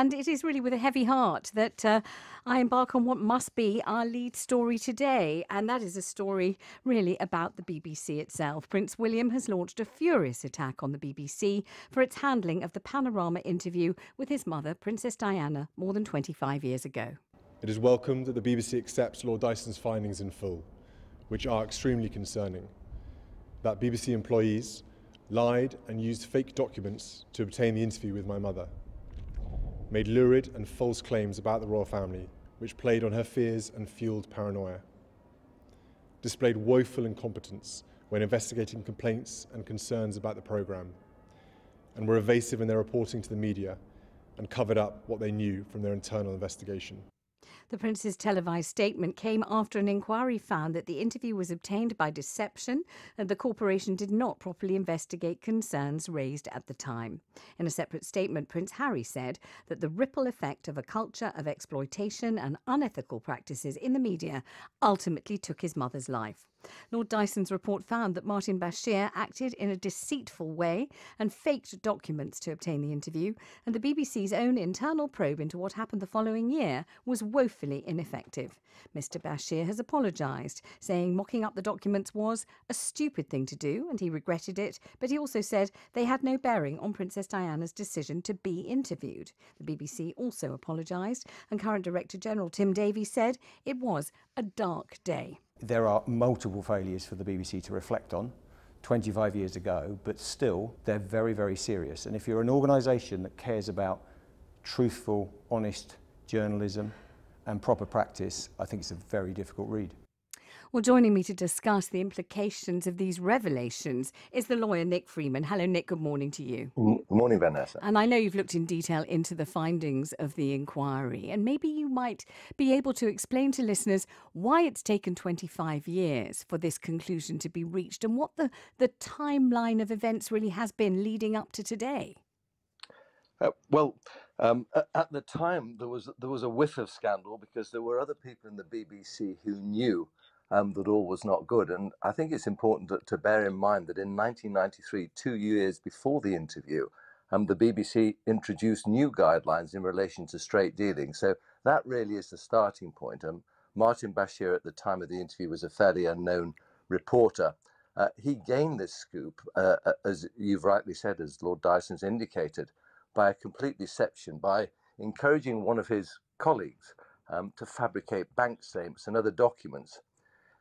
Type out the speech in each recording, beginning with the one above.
And it is really with a heavy heart that uh, I embark on what must be our lead story today. And that is a story really about the BBC itself. Prince William has launched a furious attack on the BBC for its handling of the Panorama interview with his mother, Princess Diana, more than 25 years ago. It is welcome that the BBC accepts Lord Dyson's findings in full, which are extremely concerning. That BBC employees lied and used fake documents to obtain the interview with my mother made lurid and false claims about the royal family, which played on her fears and fueled paranoia. Displayed woeful incompetence when investigating complaints and concerns about the programme, and were evasive in their reporting to the media and covered up what they knew from their internal investigation. The Prince's televised statement came after an inquiry found that the interview was obtained by deception and the corporation did not properly investigate concerns raised at the time. In a separate statement, Prince Harry said that the ripple effect of a culture of exploitation and unethical practices in the media ultimately took his mother's life. Lord Dyson's report found that Martin Bashir acted in a deceitful way and faked documents to obtain the interview, and the BBC's own internal probe into what happened the following year was woefully ineffective. Mr. Bashir has apologised, saying mocking up the documents was a stupid thing to do and he regretted it, but he also said they had no bearing on Princess Diana's decision to be interviewed. The BBC also apologised, and current Director General Tim Davies said it was a dark day there are multiple failures for the BBC to reflect on 25 years ago, but still they're very, very serious. And if you're an organisation that cares about truthful, honest journalism and proper practice, I think it's a very difficult read. Well, joining me to discuss the implications of these revelations is the lawyer Nick Freeman. Hello, Nick. Good morning to you. Good morning, Vanessa. And I know you've looked in detail into the findings of the inquiry, and maybe you might be able to explain to listeners why it's taken 25 years for this conclusion to be reached and what the, the timeline of events really has been leading up to today. Uh, well, um, at the time, there was there was a whiff of scandal because there were other people in the BBC who knew um, that all was not good. And I think it's important to, to bear in mind that in 1993, two years before the interview, um, the BBC introduced new guidelines in relation to straight dealing. So that really is the starting point. Um, Martin Bashir, at the time of the interview, was a fairly unknown reporter. Uh, he gained this scoop, uh, uh as you've rightly said, as Lord Dyson's indicated, by a complete deception, by encouraging one of his colleagues um, to fabricate bank statements and other documents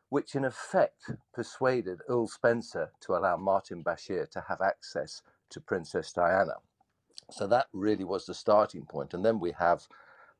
which in effect persuaded Earl Spencer to allow Martin Bashir to have access to Princess Diana. So that really was the starting point. And then we have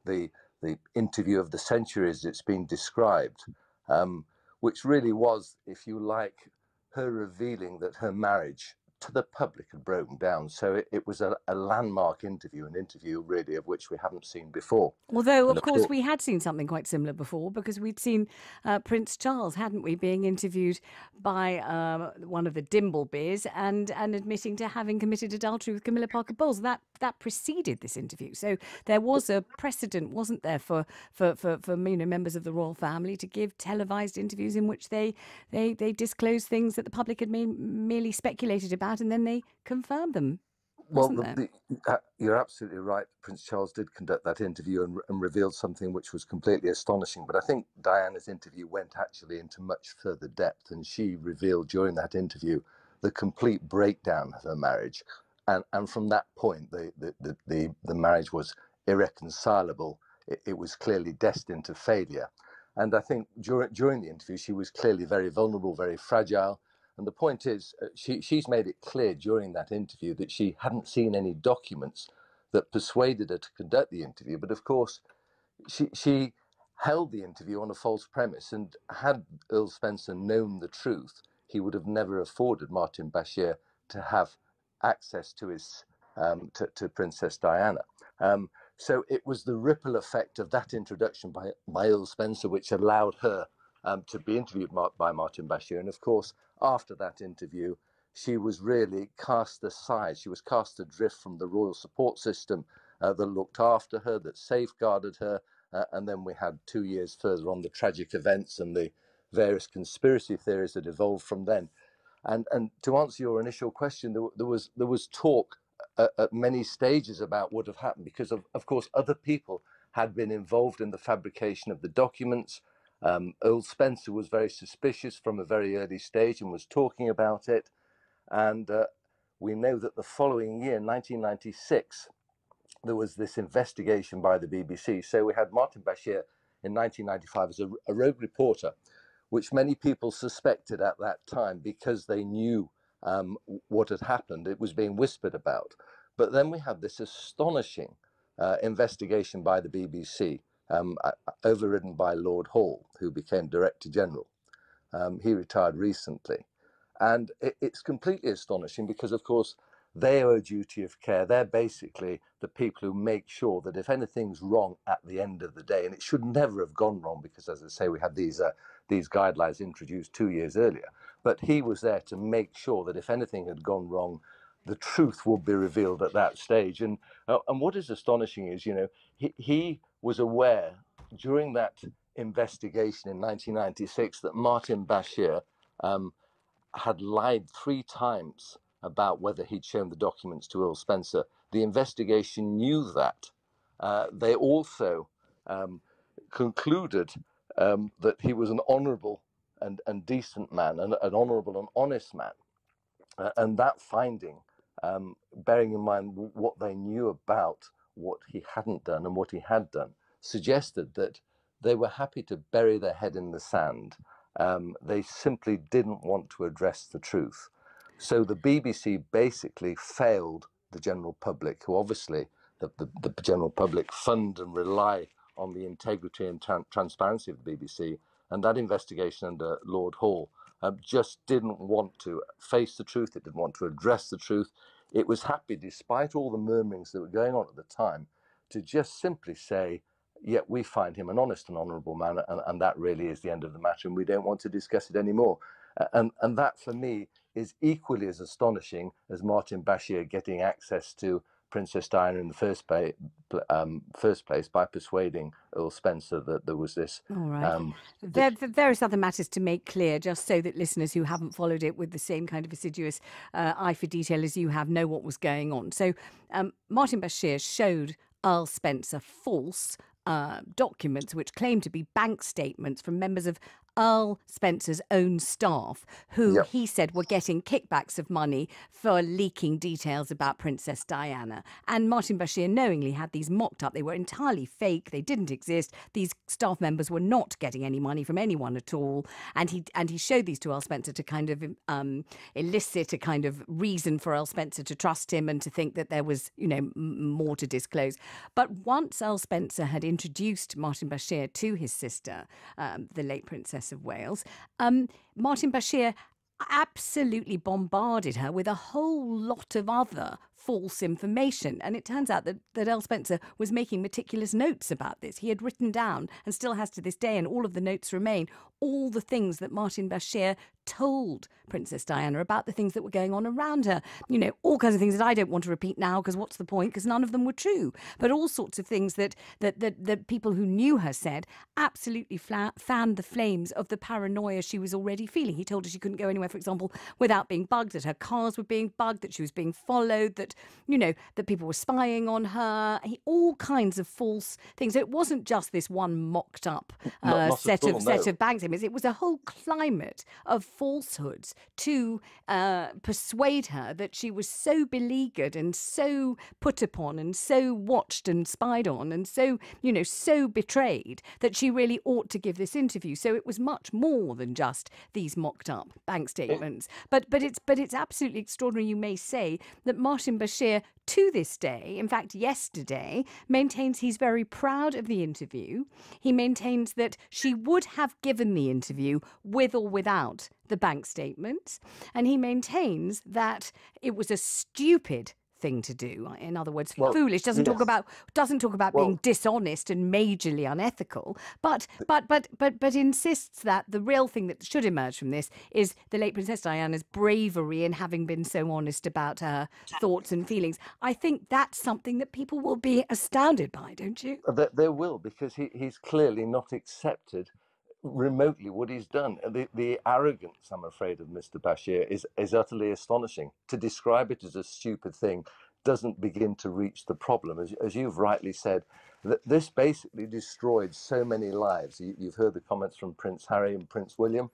the, the interview of the century as it's been described, um, which really was, if you like, her revealing that her marriage to the public had broken down. So it, it was a, a, landmark interview, an interview really of which we haven't seen before. Although, of, of course, course, we had seen something quite similar before because we'd seen uh, Prince Charles, hadn't we, being interviewed by um, one of the Dimblebeers and, and admitting to having committed adultery with Camilla Parker Bowles. That, that preceded this interview. So there was a precedent, wasn't there, for, for, for, for you know, members of the royal family to give televised interviews in which they, they, they disclosed things that the public had merely speculated about that, and then they confirmed them. Well, the, the, uh, you're absolutely right. Prince Charles did conduct that interview and, and, revealed something which was completely astonishing. But I think Diana's interview went actually into much further depth, and she revealed during that interview the complete breakdown of her marriage. And, and from that point, the, the, the, the marriage was irreconcilable. It, it was clearly destined to failure. And I think during, during the interview, she was clearly very vulnerable, very fragile. And the point is, uh, she, she's made it clear during that interview that she hadn't seen any documents that persuaded her to conduct the interview. But of course, she, she held the interview on a false premise. And had Earl Spencer known the truth, he would have never afforded Martin Bashir to have access to his um, to, to, Princess Diana. Um, so it was the ripple effect of that introduction by, by Earl Spencer which allowed her um, to be interviewed by Martin Bashir. And of course, after that interview, she was really cast aside. She was cast adrift from the royal support system uh, that looked after her, that safeguarded her. Uh, and then we had two years further on the tragic events and the various conspiracy theories that evolved from then. And, and to answer your initial question, there, there was, there was talk uh, at, at many stages about what would have happened because, of, of course, other people had been involved in the fabrication of the documents um, Earl Spencer was very suspicious from a very early stage and was talking about it. And uh, we know that the following year, 1996, there was this investigation by the BBC. So we had Martin Bashir in 1995 as a, a reporter, which many people suspected at that time because they knew um, what had happened. It was being whispered about. But then we had this astonishing uh, investigation by the BBC um, overridden by Lord Hall, who became Director General. Um, he retired recently. And it, it's completely astonishing because, of course, they owe a duty of care. They're basically the people who make sure that if anything's wrong at the end of the day, and it should never have gone wrong because, as I say, we had these uh, these guidelines introduced two years earlier. But he was there to make sure that if anything had gone wrong, the truth would be revealed at that stage. And uh, and what is astonishing is, you know, he, he was aware during that investigation in 1996 that Martin Bashir um, had lied three times about whether he'd shown the documents to Earl Spencer. The investigation knew that. Uh, they also um, concluded um, that he was an honourable and, and decent man, an, an honourable and honest man. Uh, and that finding, um, bearing in mind what they knew about what he hadn't done and what he had done suggested that they were happy to bury their head in the sand. Um, they simply didn't want to address the truth. So the BBC basically failed the general public, who obviously the, the, the general public fund and rely on the integrity and tra- transparency of the BBC. And that investigation under Lord Hall uh, just didn't want to face the truth. It didn't want to address the truth it was happy, despite all the murmurings that were going on at the time, to just simply say, yet yeah, we find him an honest and honourable man, and, and that really is the end of the matter, and we don't want to discuss it anymore. And, and that, for me, is equally as astonishing as Martin Bashir getting access to Princess Diana in the first, pa- um, first place by persuading Earl Spencer that there was this. All right. Um, there, various other matters to make clear, just so that listeners who haven't followed it with the same kind of assiduous uh, eye for detail as you have know what was going on. So um, Martin Bashir showed Earl Spencer false uh, documents which claimed to be bank statements from members of Earl Spencer's own staff, who yep. he said were getting kickbacks of money for leaking details about Princess Diana. And Martin Bashir knowingly had these mocked up. They were entirely fake, they didn't exist. These staff members were not getting any money from anyone at all. And he, and he showed these to Earl Spencer to kind of um, elicit a kind of reason for Earl Spencer to trust him and to think that there was, you know, more to disclose. But once Earl Spencer had introduced Martin Bashir to his sister, um, the late Princess. Princess of Wales, um, Martin Bashir absolutely bombarded her with a whole lot of other false information. And it turns out that, that L. Spencer was making meticulous notes about this. He had written down, and still has to this day, and all of the notes remain, all the things that Martin Bashir told Princess Diana about the things that were going on around her. You know, all kinds of things that I don't want to repeat now because what's the point? Because none of them were true. But all sorts of things that that that, that people who knew her said absolutely fla- fanned the flames of the paranoia she was already feeling. He told her she couldn't go anywhere, for example, without being bugged, that her cars were being bugged, that she was being followed, that you know, that people were spying on her, all kinds of false things. So it wasn't just this one mocked up uh, not, not set, all, of, no. set of bank statements, it was a whole climate of falsehoods to uh, persuade her that she was so beleaguered and so put upon and so watched and spied on and so, you know, so betrayed that she really ought to give this interview. So it was much more than just these mocked up bank statements. But but it's but it's absolutely extraordinary you may say that Martin Bashir, to this day, in fact, yesterday, maintains he's very proud of the interview. He maintains that she would have given the interview with or without the bank statements. And he maintains that it was a stupid thing to do. In other words, well, foolish doesn't yes. talk about doesn't talk about well, being dishonest and majorly unethical, but but but but but insists that the real thing that should emerge from this is the late Princess Diana's bravery in having been so honest about her thoughts and feelings. I think that's something that people will be astounded by, don't you? There, will, because he, he's clearly not accepted remotely what he's done. The, the arrogance, I'm afraid, of Mr. Bashir is, is utterly astonishing. To describe it as a stupid thing doesn't begin to reach the problem. As, as you've rightly said, that this basically destroyed so many lives. You, have heard the comments from Prince Harry and Prince William,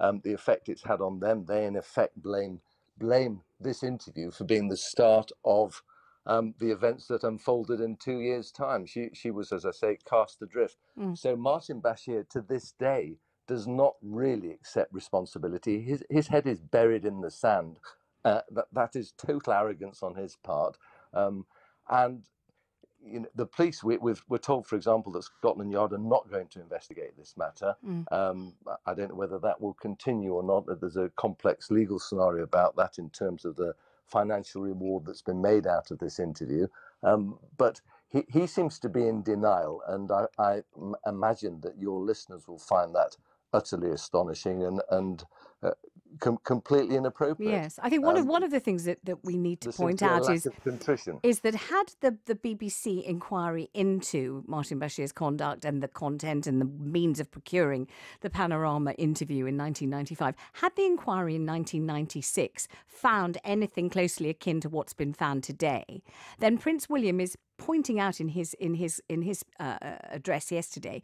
um, the effect it's had on them. They, in effect, blame, blame this interview for being the start of um, the events that unfolded in two years' time. She, she was, as I say, cast adrift. Mm. So Martin Bashir, to this day, does not really accept responsibility. His, his head is buried in the sand. Uh, that, that is total arrogance on his part. Um, and you know, the police, we, are told, for example, that Scotland Yard are not going to investigate this matter. Mm. Um, I don't know whether that will continue or not. There's a complex legal scenario about that in terms of the financial reward that's been made out of this interview. Um, but he, he seems to be in denial, and I, I imagine that your listeners will find that utterly astonishing and and uh, com- completely inappropriate. Yes, I think one um, of one of the things that, that we need to point out is is that had the the BBC inquiry into Martin Bashir's conduct and the content and the means of procuring the Panorama interview in 1995, had the inquiry in 1996 found anything closely akin to what's been found today, then Prince William is pointing out in his in his in his uh, uh address yesterday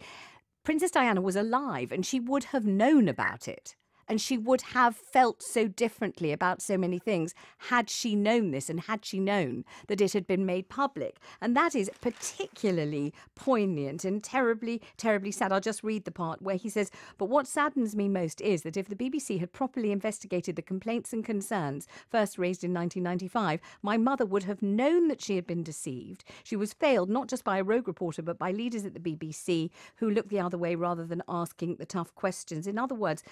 Princess Diana was alive and she would have known about it and she would have felt so differently about so many things had she known this and had she known that it had been made public. And that is particularly poignant and terribly, terribly sad. I'll just read the part where he says, But what saddens me most is that if the BBC had properly investigated the complaints and concerns first raised in 1995, my mother would have known that she had been deceived. She was failed not just by a rogue reporter, but by leaders at the BBC who looked the other way rather than asking the tough questions. In other words,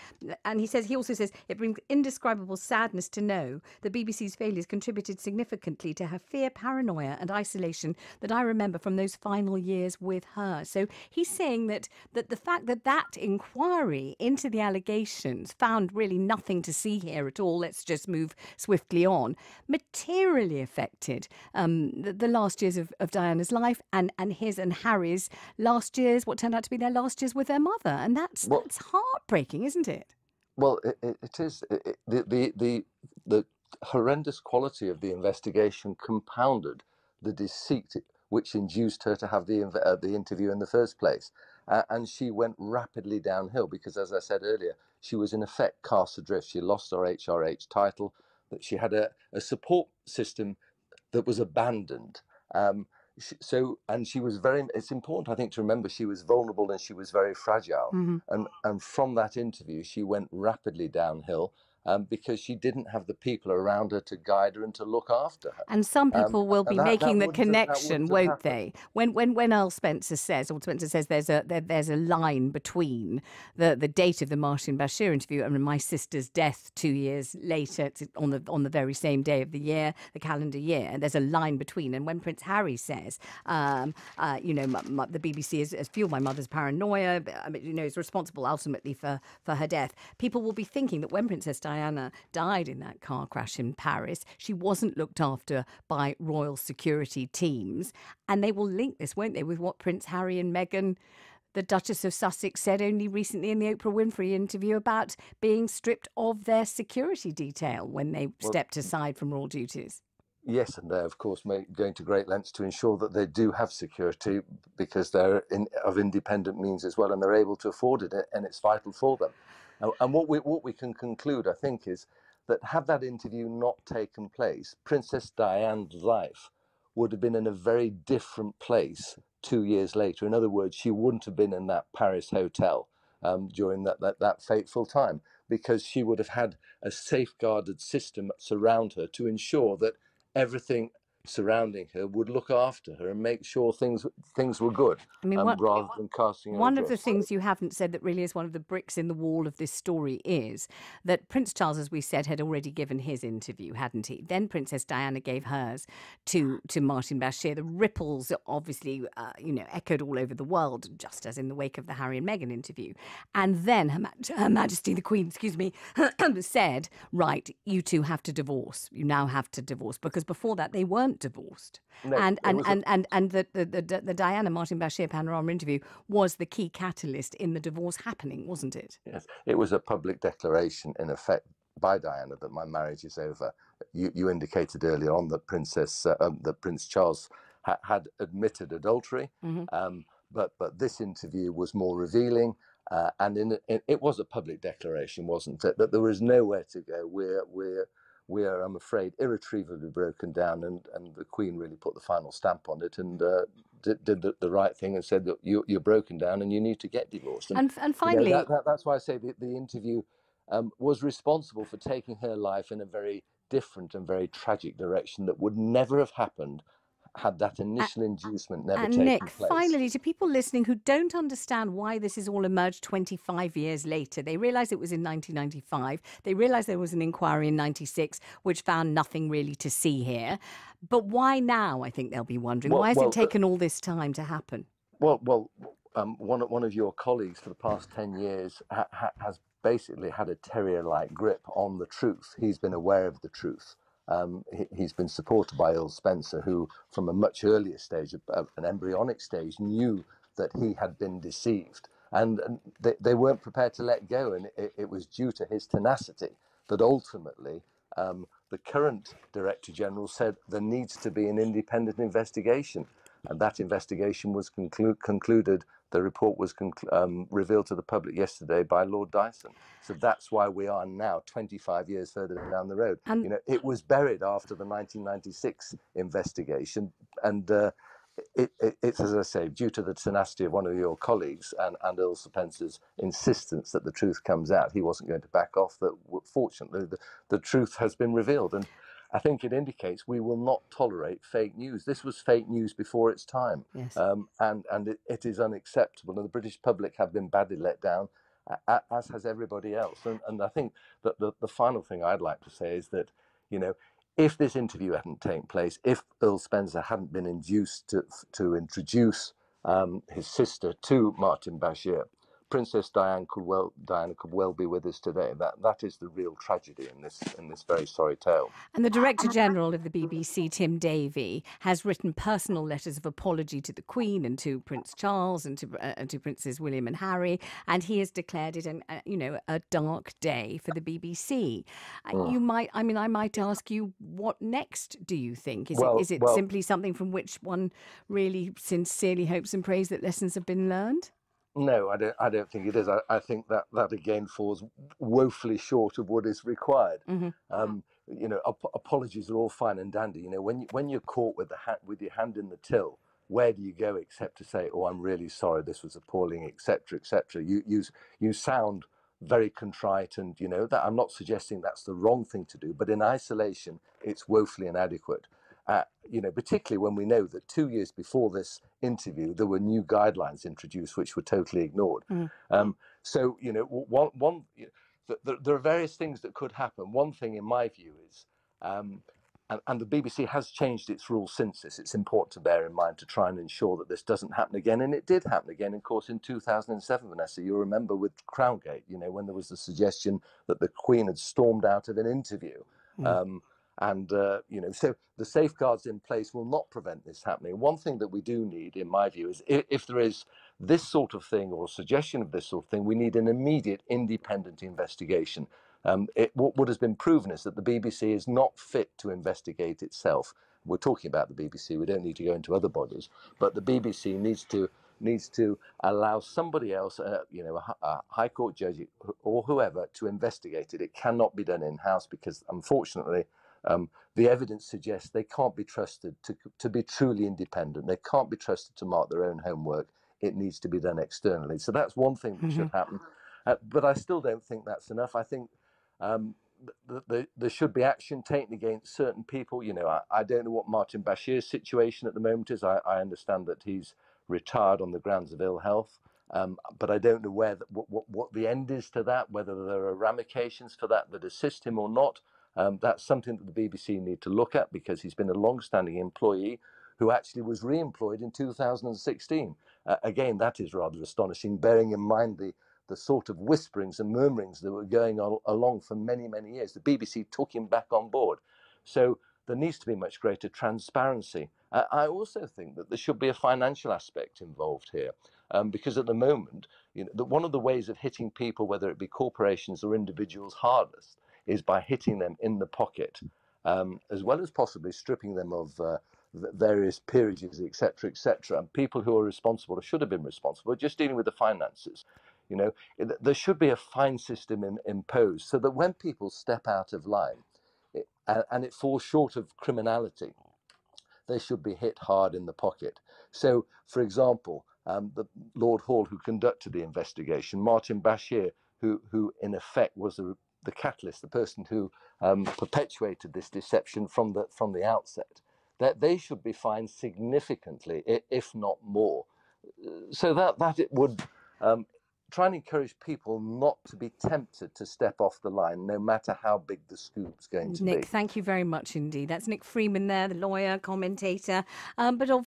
and he says he also says it brings indescribable sadness to know that BBC's failures contributed significantly to her fear, paranoia, and isolation that I remember from those final years with her. So he's saying that that the fact that that inquiry into the allegations found really nothing to see here at all. Let's just move swiftly on. Materially affected um, the, the, last years of, of Diana's life and and his and Harry's last years. What turned out to be their last years with their mother, and that's well, that's heartbreaking, isn't it? Well, it, it is it, the, the the the horrendous quality of the investigation compounded the deceit which induced her to have the uh, the interview in the first place, uh, and she went rapidly downhill because, as I said earlier, she was in effect cast adrift. She lost her HRH title, that she had a, a support system that was abandoned. Um, she, so and she was very it's important i think to remember she was vulnerable and she was very fragile mm-hmm. and and from that interview she went rapidly downhill um, because she didn't have the people around her to guide her and to look after her. And some um, people um, will be that, making that the connection, won't they? When when when Earl Spencer says, or Spencer says, there's a there, there's a line between the the date of the Martin Bashir interview and my sister's death two years later on the on the very same day of the year, the calendar year. And there's a line between. And when Prince Harry says, um, uh, you know, my, my, the BBC has, has fueled my mother's paranoia. I mean, you know, is responsible ultimately for for her death. People will be thinking that when Princess Diana died in that car crash in Paris. She wasn't looked after by royal security teams. And they will link this, won't they, with what Prince Harry and Meghan the Duchess of Sussex said only recently in the Oprah Winfrey interview about being stripped of their security detail when they well, stepped aside from royal duties. Yes, and they're of course going to great lengths to ensure that they do have security because they're in, of independent means as well, and they're able to afford it, and it's vital for them. And, what we what we can conclude, I think, is that had that interview not taken place, Princess Diane's life would have been in a very different place two years later. In other words, she wouldn't have been in that Paris hotel um, during that, that, that fateful time because she would have had a safeguarded system surround her to ensure that everything surrounding her would look after her and make sure things things were good. I mean, um, what, rather than casting. One of the things you haven't said that really is one of the bricks in the wall of this story is that Prince Charles, as we said, had already given his interview, hadn't he? Then Princess Diana gave hers to to Martin Bashir. The ripples obviously, uh, you know, echoed all over the world, just as in the wake of the Harry and Meghan interview. And then Her, Ma- her Majesty the Queen, excuse me, said, "Right, you two have to divorce. You now have to divorce because before that they weren't." weren't divorced. No, and, and, and, and, and the, the, the, the, Diana Martin Bashir Panorama interview was the key catalyst in the divorce happening, wasn't it? Yes, it was a public declaration, in effect, by Diana that my marriage is over. You, you indicated earlier on that Princess uh, um, that Prince Charles ha- had admitted adultery, mm-hmm. um, but but this interview was more revealing. Uh, and in, in, it was a public declaration, wasn't it? That there is nowhere to go. We're we're we are, I'm afraid, irretrievably broken down. And, and the Queen really put the final stamp on it and uh, did, did the, the, right thing and said that you, are broken down and you need to get divorced. And, and, and finally, you know, that, that, that's why I say the, the interview um, was responsible for taking her life in a very different and very tragic direction that would never have happened had that initial inducement never and taken Nick, place. Finally, to people listening who don't understand why this has all emerged 25 years later, they realise it was in 1995. They realise there was an inquiry in 96 which found nothing really to see here. But why now? I think they'll be wondering. Well, why has well, it uh, taken all this time to happen? Well, well, um, one one of your colleagues for the past 10 years ha- ha- has basically had a terrier-like grip on the truth. He's been aware of the truth um, he, has been supported by Earl Spencer, who, from a much earlier stage, an embryonic stage, knew that he had been deceived. And, and they, they, weren't prepared to let go. And it, it was due to his tenacity that ultimately um, the current Director General said there needs to be an independent investigation and that investigation was conclu- concluded. The report was conclu- um, revealed to the public yesterday by Lord Dyson. So that's why we are now 25 years further down the road. And you know, it was buried after the 1996 investigation, and uh, it, it, it's as I say, due to the tenacity of one of your colleagues and, and Earl Spencer's insistence that the truth comes out, he wasn't going to back off. That fortunately, the, the truth has been revealed, and I think it indicates we will not tolerate fake news. This was fake news before its time, yes. um, and and it, it is unacceptable. And the British public have been badly let down, as has everybody else. And, and I think that the, the final thing I'd like to say is that, you know, if this interview hadn't taken place, if Earl Spencer hadn't been induced to to introduce um, his sister to Martin Bashir, Princess Diane could well Diana could well be with us today. That that is the real tragedy in this in this very sorry tale. And the Director General of the BBC, Tim Davie, has written personal letters of apology to the Queen and to Prince Charles and to uh, and to Princes William and Harry, and he has declared it an uh, you know a dark day for the BBC. Uh, mm. You might I mean I might ask you what next do you think? Is well, it is it well, simply something from which one really sincerely hopes and prays that lessons have been learned? No, I don't. I don't think it is. I, I think that that again falls woefully short of what is required. Mm-hmm. Um, you know, ap- apologies are all fine and dandy. You know, when you, when you're caught with the hat with your hand in the till, where do you go except to say, "Oh, I'm really sorry. This was appalling," etc., etc. You you you sound very contrite, and you know that I'm not suggesting that's the wrong thing to do, but in isolation, it's woefully inadequate. Uh, you know, particularly when we know that two years before this interview, there were new guidelines introduced which were totally ignored. Mm. Um, so, you know, one, one you know, there are various things that could happen. One thing, in my view, is, um, and, and, the BBC has changed its rules since this. It's important to bear in mind to try and ensure that this doesn't happen again. And it did happen again, of course, in 2007, Vanessa. You remember with Crowngate, you know, when there was the suggestion that the Queen had stormed out of an interview. Mm. Um, and, uh, you know, so the safeguards in place will not prevent this happening. One thing that we do need, in my view, is if, if there is this sort of thing or suggestion of this sort of thing, we need an immediate independent investigation. Um, it, what, what has been proven is that the BBC is not fit to investigate itself. We're talking about the BBC. We don't need to go into other bodies, but the BBC needs to needs to allow somebody else, uh, you know, a, a, high court judge or whoever, to investigate it. It cannot be done in house because, unfortunately, um, the evidence suggests they can't be trusted to, to be truly independent. They can't be trusted to mark their own homework. It needs to be done externally. So that's one thing that mm-hmm. should happen. Uh, but I still don't think that's enough. I think um, th- th- there should be action taken against certain people. You know, I, I, don't know what Martin Bashir's situation at the moment is. I, I understand that he's retired on the grounds of ill health. Um, but I don't know where the, what, what, what, the end is to that, whether there are ramifications for that that assist him or not. Um, that's something that the BBC need to look at because he's been a long-standing employee who actually was re-employed in 2016. Uh, again, that is rather astonishing, bearing in mind the the sort of whisperings and murmurings that were going on along for many, many years. The BBC took him back on board. So there needs to be much greater transparency. Uh, I also think that there should be a financial aspect involved here, um, because at the moment, you know, the, one of the ways of hitting people, whether it be corporations or individuals, hardest is by hitting them in the pocket, um, as well as possibly stripping them of uh, various peerages, etc., etc. And people who are responsible or should have been responsible, just dealing with the finances. You know, there should be a fine system in, imposed so that when people step out of line it, and it falls short of criminality, they should be hit hard in the pocket. So, for example, um, the Lord Hall, who conducted the investigation, Martin Bashir, who, who in effect was the the catalyst, the person who um, perpetuated this deception from the from the outset, that they should be fined significantly, if not more. So that that it would um, try and encourage people not to be tempted to step off the line, no matter how big the scoop's going to Nick, be. Nick, thank you very much indeed. That's Nick Freeman there, the lawyer, commentator, um, but.